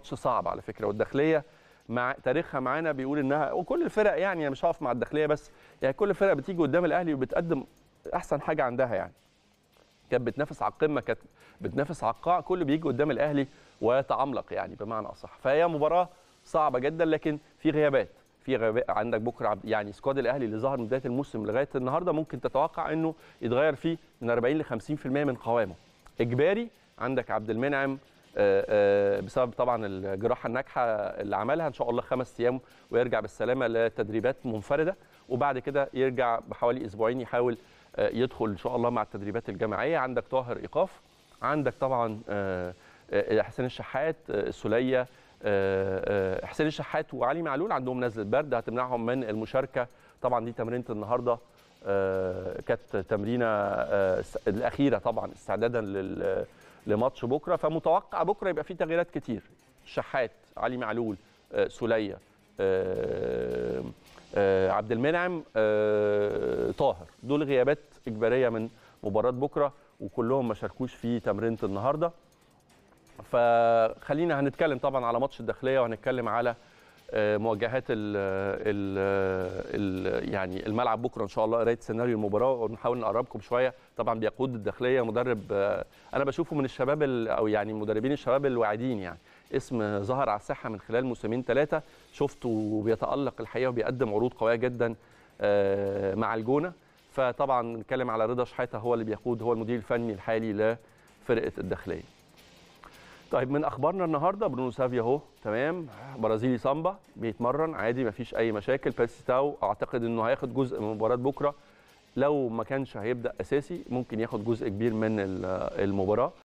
ماتش صعب على فكره والداخليه مع تاريخها معانا بيقول انها وكل الفرق يعني انا مش هقف مع الداخليه بس يعني كل الفرق بتيجي قدام الاهلي وبتقدم احسن حاجه عندها يعني كانت بتنافس على القمه كانت بتنافس على القاع كله بيجي قدام الاهلي ويتعملق يعني بمعنى اصح فهي مباراه صعبه جدا لكن في غيابات في غيابات عندك بكره يعني سكواد الاهلي اللي ظهر من بدايه الموسم لغايه النهارده ممكن تتوقع انه يتغير فيه من 40 ل 50% من قوامه اجباري عندك عبد المنعم آه، آه، بسبب طبعا الجراحه الناجحه اللي عملها ان شاء الله خمس ايام ويرجع بالسلامه لتدريبات منفرده وبعد كده يرجع بحوالي اسبوعين يحاول آه، يدخل ان شاء الله مع التدريبات الجماعيه عندك طاهر ايقاف عندك طبعا حسين الشحات السوليه حسين الشحات وعلي معلول عندهم نزله برد هتمنعهم من المشاركه طبعا دي تمرينه النهارده آه، كانت تمرينه آه، الاخيره طبعا استعدادا لماتش بكره فمتوقع بكره يبقى في تغييرات كتير شحات علي معلول آه، سوليه عبد المنعم طاهر دول غيابات اجباريه من مباراه بكره وكلهم ما شاركوش في تمرينه النهارده فخلينا هنتكلم طبعا على ماتش الداخليه وهنتكلم على آه، مواجهات الـ الـ الـ يعني الملعب بكره ان شاء الله قرايه سيناريو المباراه ونحاول نقربكم شويه طبعا بيقود الداخليه مدرب آه، انا بشوفه من الشباب او يعني مدربين الشباب الواعدين يعني اسم ظهر على الساحه من خلال موسمين ثلاثه شفته بيتالق الحقيقه وبيقدم عروض قويه جدا آه، مع الجونه فطبعا نتكلم على رضا شحاته هو اللي بيقود هو المدير الفني الحالي لفرقه الداخليه طيب من اخبارنا النهارده برونو سافيا اهو تمام برازيلي سامبا بيتمرن عادي مفيش اي مشاكل بس تاو اعتقد انه هياخد جزء من مباراه بكره لو ما كانش هيبدا اساسي ممكن ياخد جزء كبير من المباراه